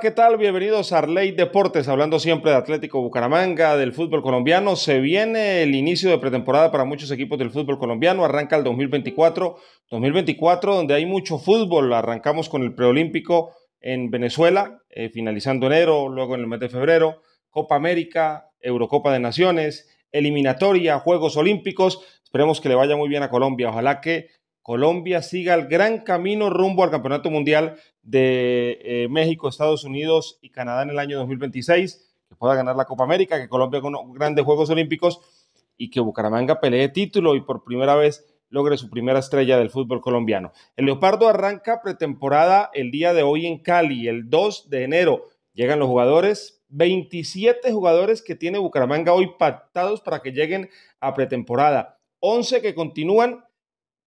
¿qué tal? Bienvenidos a Arley Deportes, hablando siempre de Atlético Bucaramanga, del fútbol colombiano. Se viene el inicio de pretemporada para muchos equipos del fútbol colombiano, arranca el 2024, 2024 donde hay mucho fútbol. Arrancamos con el preolímpico en Venezuela, eh, finalizando enero, luego en el mes de febrero, Copa América, Eurocopa de Naciones, eliminatoria, Juegos Olímpicos. Esperemos que le vaya muy bien a Colombia. Ojalá que Colombia siga el gran camino rumbo al Campeonato Mundial de eh, México, Estados Unidos y Canadá en el año 2026, que pueda ganar la Copa América, que Colombia con grandes Juegos Olímpicos y que Bucaramanga pelee título y por primera vez logre su primera estrella del fútbol colombiano. El Leopardo arranca pretemporada el día de hoy en Cali, el 2 de enero. Llegan los jugadores, 27 jugadores que tiene Bucaramanga hoy pactados para que lleguen a pretemporada, 11 que continúan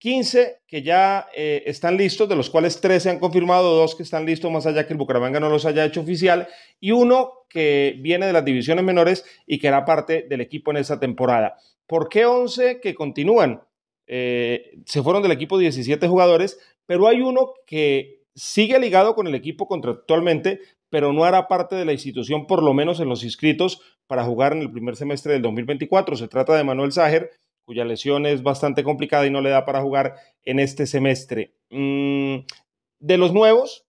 15 que ya eh, están listos, de los cuales 13 se han confirmado, dos que están listos, más allá que el Bucaramanga no los haya hecho oficial, y uno que viene de las divisiones menores y que era parte del equipo en esa temporada. ¿Por qué 11 que continúan? Eh, se fueron del equipo 17 jugadores, pero hay uno que sigue ligado con el equipo contractualmente, pero no hará parte de la institución, por lo menos en los inscritos, para jugar en el primer semestre del 2024. Se trata de Manuel Ságer, cuya lesión es bastante complicada y no le da para jugar en este semestre. Mm, de los nuevos,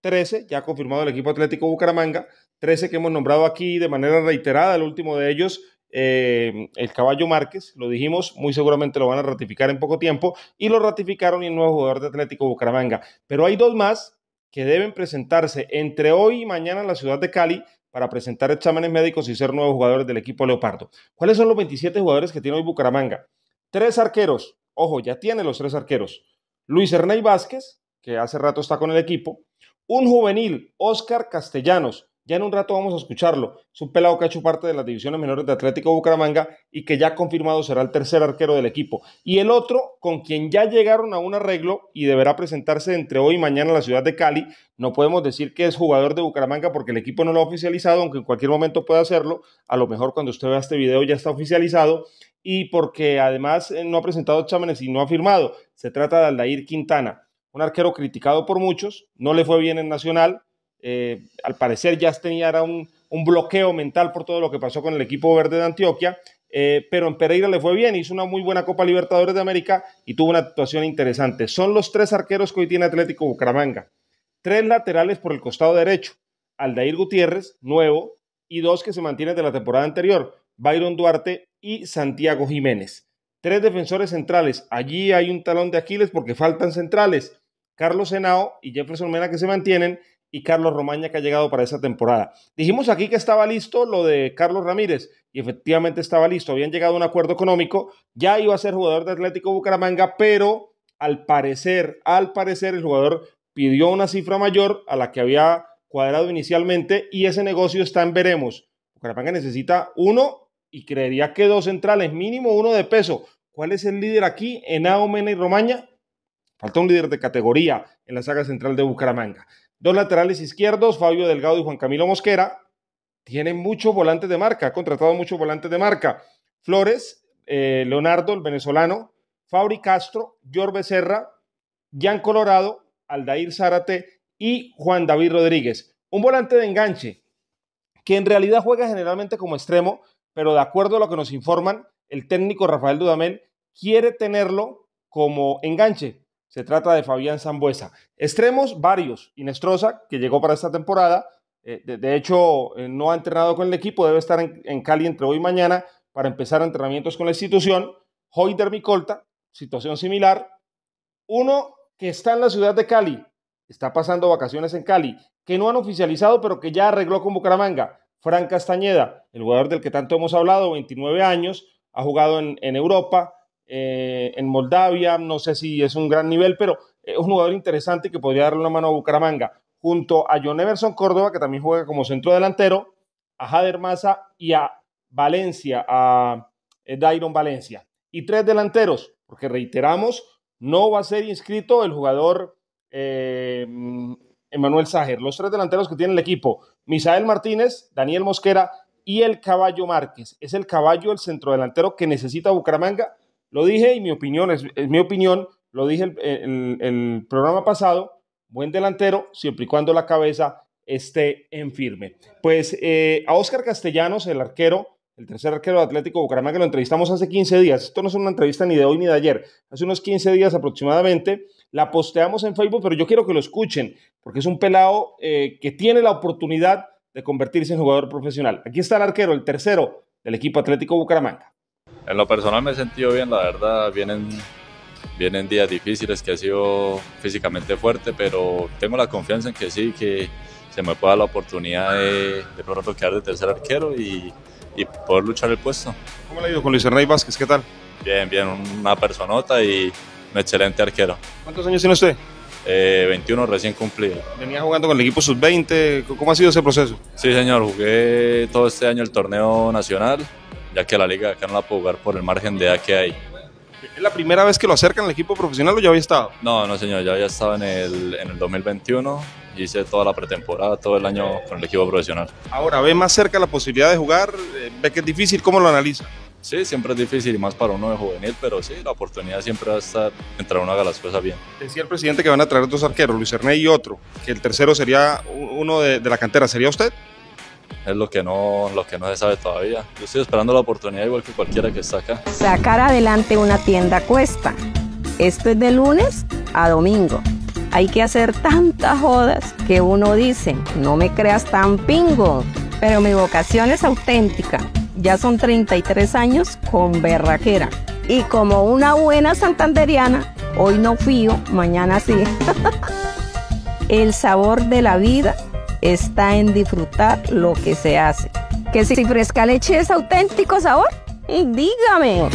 13, ya ha confirmado el equipo Atlético Bucaramanga, 13 que hemos nombrado aquí de manera reiterada, el último de ellos, eh, el caballo Márquez, lo dijimos, muy seguramente lo van a ratificar en poco tiempo, y lo ratificaron el nuevo jugador de Atlético Bucaramanga. Pero hay dos más que deben presentarse entre hoy y mañana en la ciudad de Cali para presentar exámenes médicos y ser nuevos jugadores del equipo Leopardo. ¿Cuáles son los 27 jugadores que tiene hoy Bucaramanga? Tres arqueros. Ojo, ya tiene los tres arqueros. Luis Herney Vázquez, que hace rato está con el equipo. Un juvenil, Oscar Castellanos. Ya en un rato vamos a escucharlo. Es un pelado que ha hecho parte de las divisiones menores de Atlético Bucaramanga y que ya ha confirmado será el tercer arquero del equipo. Y el otro, con quien ya llegaron a un arreglo y deberá presentarse entre hoy y mañana en la ciudad de Cali. No podemos decir que es jugador de Bucaramanga porque el equipo no lo ha oficializado, aunque en cualquier momento pueda hacerlo. A lo mejor cuando usted vea este video ya está oficializado. Y porque además eh, no ha presentado chámenes y no ha firmado. Se trata de Aldair Quintana, un arquero criticado por muchos. No le fue bien en Nacional eh, al parecer ya tenía un, un, bloqueo mental por todo lo que pasó con el equipo verde de Antioquia, eh, pero en Pereira le fue bien, hizo una muy buena Copa Libertadores de América y tuvo una actuación interesante. Son los tres arqueros que hoy tiene Atlético Bucaramanga. Tres laterales por el costado derecho, Aldair Gutiérrez, nuevo, y dos que se mantienen de la temporada anterior, Byron Duarte y Santiago Jiménez. Tres defensores centrales, allí hay un talón de Aquiles porque faltan centrales, Carlos Senao y Jefferson Mena que se mantienen, y Carlos Romaña que ha llegado para esa temporada. Dijimos aquí que estaba listo lo de Carlos Ramírez y efectivamente estaba listo. Habían llegado a un acuerdo económico, ya iba a ser jugador de Atlético Bucaramanga, pero al parecer, al parecer el jugador pidió una cifra mayor a la que había cuadrado inicialmente y ese negocio está en veremos. Bucaramanga necesita uno y creería que dos centrales, mínimo uno de peso. ¿Cuál es el líder aquí? en Mena y Romaña? Falta un líder de categoría en la saga central de Bucaramanga. Dos laterales izquierdos, Fabio Delgado y Juan Camilo Mosquera. Tienen muchos volantes de marca, ha contratado muchos volantes de marca. Flores, eh, Leonardo, el venezolano, Fabri Castro, Jorbe Serra, Jan Colorado, Aldair Zárate y Juan David Rodríguez. Un volante de enganche que en realidad juega generalmente como extremo, pero de acuerdo a lo que nos informan, el técnico Rafael Dudamel quiere tenerlo como enganche se trata de Fabián Zambuesa. Extremos varios. Inestrosa, que llegó para esta temporada. Eh, de, hecho, eh, no ha entrenado con el equipo. Debe estar en, Cali entre hoy y mañana para empezar entrenamientos con la institución. Hoyder Micolta, situación similar. Uno que está en la ciudad de Cali, está pasando vacaciones en Cali, que no han oficializado, pero que ya arregló con Bucaramanga. Fran Castañeda, el jugador del que tanto hemos hablado, 29 años, ha jugado en, en Europa, eh, en Moldavia, no sé si es un gran nivel, pero es un jugador interesante que podría darle una mano a Bucaramanga, junto a John Everson Córdoba, que también juega como centro delantero, a Jader Maza y a Valencia, a eh, Dairon Valencia. Y tres delanteros, porque reiteramos, no va a ser inscrito el jugador Emanuel eh, Sager. Los tres delanteros que tiene el equipo, Misael Martínez, Daniel Mosquera y el Caballo Márquez. Es el caballo, el centrodelantero que necesita Bucaramanga lo dije y mi opinión es, mi opinión, lo dije en el, programa pasado, buen delantero, siempre y cuando la cabeza esté en firme. Pues eh, a Oscar Castellanos, el arquero, el tercer arquero de Atlético Bucaramanga, lo entrevistamos hace 15 días. Esto no es una entrevista ni de hoy ni de ayer, hace unos 15 días aproximadamente. La posteamos en Facebook, pero yo quiero que lo escuchen, porque es un pelado eh, que tiene la oportunidad de convertirse en jugador profesional. Aquí está el arquero, el tercero del equipo Atlético Bucaramanga en lo personal me he sentido bien, la verdad, vienen, vienen días difíciles que ha sido físicamente fuerte, pero tengo la confianza en que sí, que se me pueda la oportunidad de, de pronto de tercer arquero y, y poder luchar el puesto. ¿Cómo le ha ido con Luis Hernández Vázquez? ¿Qué tal? Bien, bien, una personota y un excelente arquero. ¿Cuántos años tiene usted? 21 eh, recién cumplido. ¿Venía jugando con el equipo sub-20? ¿Cómo ha sido ese proceso? Sí, señor, jugué todo este año el torneo nacional ya que la liga acá no la puedo jugar por el margen de edad que hay. ¿Es la primera vez que lo acercan al equipo profesional o ya había estado? No, no señor, ya había estado en el, en el 2021, hice toda la pretemporada, todo el año con el equipo profesional. Ahora, ¿ve más cerca la posibilidad de jugar? Eh, ¿Ve que es difícil? ¿Cómo lo analiza? Sí, siempre es difícil y más para uno de juvenil, pero sí, la oportunidad siempre va a estar mientras uno haga las cosas bien. Decía el presidente que van a traer dos arqueros, Luis Hernández y otro, que el tercero sería uno de la cantera, ¿sería usted? es lo que no, lo que no se sabe todavía. Yo estoy esperando la oportunidad igual que cualquiera que está acá. Sacar adelante una tienda cuesta. Esto es de lunes a domingo. Hay que hacer tantas jodas que uno dice, no me creas tan pingo, pero mi vocación es auténtica. Ya son 33 años con berraquera. Y como una buena santanderiana, hoy no fío, mañana sí. El sabor de la vida está en disfrutar lo que se hace. ¿Que si fresca leche es auténtico sabor? Dígame.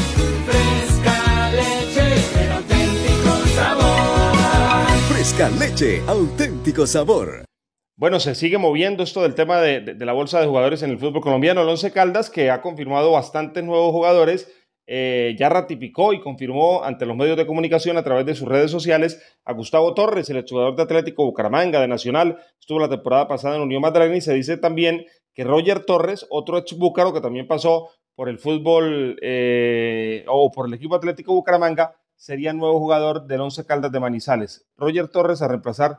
Fresca leche, el auténtico sabor. Fresca leche, auténtico sabor. Bueno, se sigue moviendo esto del tema de, la bolsa de jugadores en el fútbol colombiano. El Caldas, que ha confirmado bastantes nuevos jugadores eh, ya ratificó y confirmó ante los medios de comunicación a través de sus redes sociales a Gustavo Torres, el jugador de Atlético Bucaramanga de Nacional, estuvo la temporada pasada en Unión Madrileña y se dice también que Roger Torres, otro búcaro que también pasó por el fútbol eh, o por el equipo Atlético Bucaramanga, sería nuevo jugador del Once Caldas de Manizales. Roger Torres a reemplazar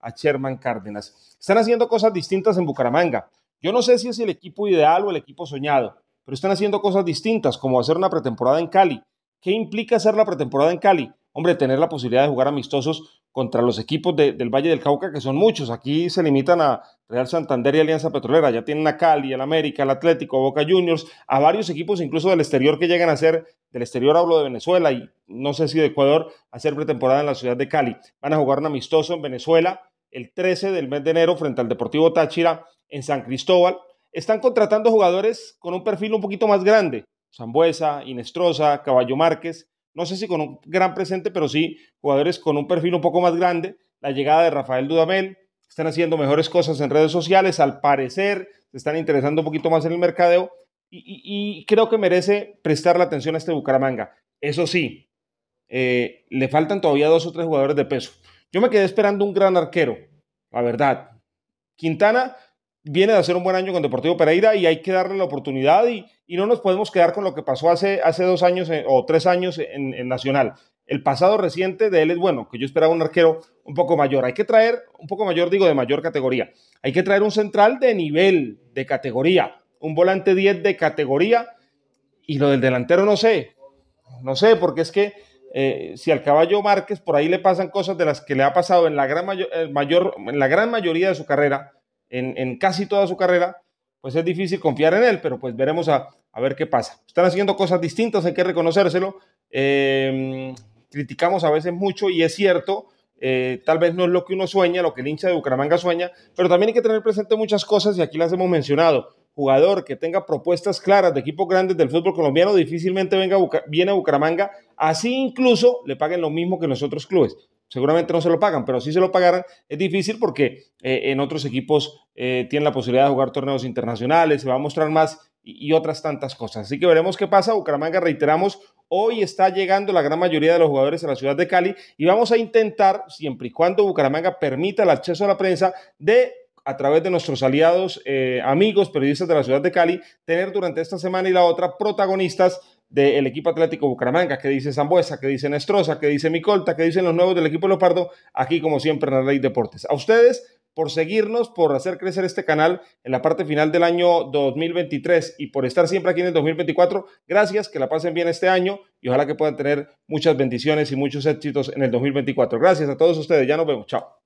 a Sherman Cárdenas. Están haciendo cosas distintas en Bucaramanga. Yo no sé si es el equipo ideal o el equipo soñado pero están haciendo cosas distintas, como hacer una pretemporada en Cali. ¿Qué implica hacer la pretemporada en Cali? Hombre, tener la posibilidad de jugar amistosos contra los equipos del Valle del Cauca, que son muchos. Aquí se limitan a Real Santander y Alianza Petrolera. Ya tienen a Cali, al América, al Atlético, Boca Juniors, a varios equipos incluso del exterior que llegan a ser, del exterior hablo de Venezuela y no sé si de Ecuador, hacer pretemporada en la ciudad de Cali. Van a jugar un amistoso en Venezuela el 13 del mes de enero frente al Deportivo Táchira en San Cristóbal están contratando jugadores con un perfil un poquito más grande. Zambuesa, Inestrosa, Caballo Márquez, no sé si con un gran presente, pero sí jugadores con un perfil un poco más grande. La llegada de Rafael Dudamel, están haciendo mejores cosas en redes sociales, al parecer se están interesando un poquito más en el mercadeo y, creo que merece prestar la atención a este Bucaramanga. Eso sí, eh, le faltan todavía dos o tres jugadores de peso. Yo me quedé esperando un gran arquero, la verdad. Quintana viene de hacer un buen año con Deportivo Pereira y hay que darle la oportunidad y, no nos podemos quedar con lo que pasó hace, hace dos años eh, o tres años en, Nacional. El pasado reciente de él es bueno, que yo esperaba un arquero un poco mayor. Hay que traer, un poco mayor digo, de mayor categoría. Hay que traer un central de nivel, de categoría, un volante 10 de categoría y lo del delantero no sé, no sé, porque es que eh, si al caballo Márquez por ahí le pasan cosas de las que le ha pasado en la gran, eh, mayor en la gran mayoría de su carrera, en, casi toda su carrera, pues es difícil confiar en él, pero pues veremos a, ver qué pasa. Están haciendo cosas distintas, hay que reconocérselo. Em, criticamos a veces mucho y es cierto, eh, tal vez no es lo que uno sueña, lo que el hincha de Bucaramanga sueña, pero también hay que tener presente muchas cosas y aquí las hemos mencionado. Jugador que tenga propuestas claras de equipos grandes del fútbol colombiano difícilmente venga viene a Bucaramanga, así incluso le paguen lo mismo que los otros clubes seguramente no se lo pagan, pero si se lo pagaran es difícil porque eh, en otros equipos eh, tienen la posibilidad de jugar torneos internacionales, se va a mostrar más y, otras tantas cosas. Así que veremos qué pasa. Bucaramanga, reiteramos, hoy está llegando la gran mayoría de los jugadores a la ciudad de Cali y vamos a intentar, siempre y cuando Bucaramanga permita el acceso a la prensa, de a través de nuestros aliados, eh, amigos, periodistas de la ciudad de Cali, tener durante esta semana y la otra protagonistas del equipo Atlético Bucaramanga, que dice Zambuesa, que dice Nestroza, que dice Micolta, que dicen los nuevos del equipo Leopardo, aquí como siempre en la Ley Deportes. A ustedes por seguirnos, por hacer crecer este canal en la parte final del año 2023 y por estar siempre aquí en el 2024. Gracias, que la pasen bien este año y ojalá que puedan tener muchas bendiciones y muchos éxitos en el 2024. Gracias a todos ustedes, ya nos vemos, chao.